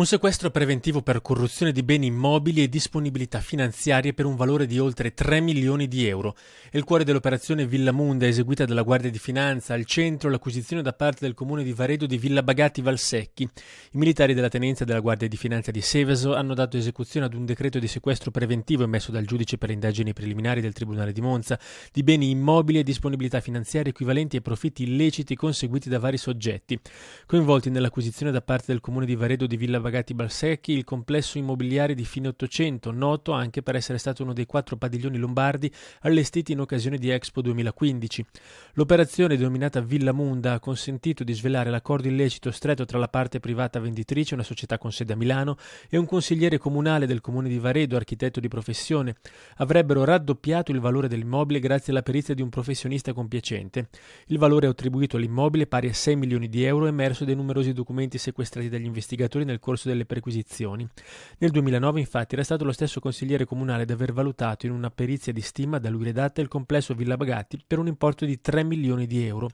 Un sequestro preventivo per corruzione di beni immobili e disponibilità finanziarie per un valore di oltre 3 milioni di euro. È il cuore dell'operazione Villa Munda, eseguita dalla Guardia di Finanza al centro l'acquisizione da parte del comune di Varedo di Villa Bagati Valsecchi. I militari della tenenza della Guardia di Finanza di Seveso hanno dato esecuzione ad un decreto di sequestro preventivo emesso dal giudice per le indagini preliminari del Tribunale di Monza di beni immobili e disponibilità finanziarie equivalenti ai profitti illeciti conseguiti da vari soggetti coinvolti nell'acquisizione da parte del comune di Varedo di Villa Bagati Pagati Balsecchi, il complesso immobiliare di fine Ottocento, noto anche per essere stato uno dei quattro padiglioni lombardi allestiti in occasione di Expo 2015. L'operazione denominata Villa Munda ha consentito di svelare l'accordo illecito stretto tra la parte privata venditrice, una società con sede a Milano, e un consigliere comunale del comune di Varedo, architetto di professione. Avrebbero raddoppiato il valore dell'immobile grazie alla perizia di un professionista compiacente. Il valore attribuito all'immobile pari a 6 milioni di euro emerso dai numerosi documenti sequestrati dagli investigatori nel corso corso delle perquisizioni. Nel 2009 infatti era stato lo stesso consigliere comunale ad aver valutato in una perizia di stima da lui redatta il complesso Villa Bagatti per un importo di 3 milioni di euro.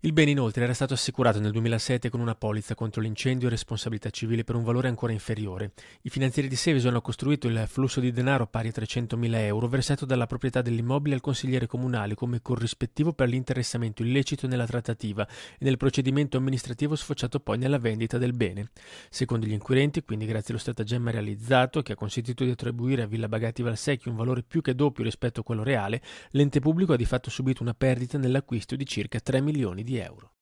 Il bene inoltre era stato assicurato nel 2007 con una polizza contro l'incendio e responsabilità civile per un valore ancora inferiore. I finanzieri di Seveso hanno costruito il flusso di denaro pari a 300 mila euro versato dalla proprietà dell'immobile al consigliere comunale come corrispettivo per l'interessamento illecito nella trattativa e nel procedimento amministrativo sfociato poi nella vendita del bene. Secondo gli inquirenti, quindi grazie allo stratagemma realizzato che ha consentito di attribuire a Villa Bagatti Valsecchi un valore più che doppio rispetto a quello reale, l'ente pubblico ha di fatto subito una perdita nell'acquisto di circa 3 milioni di euro.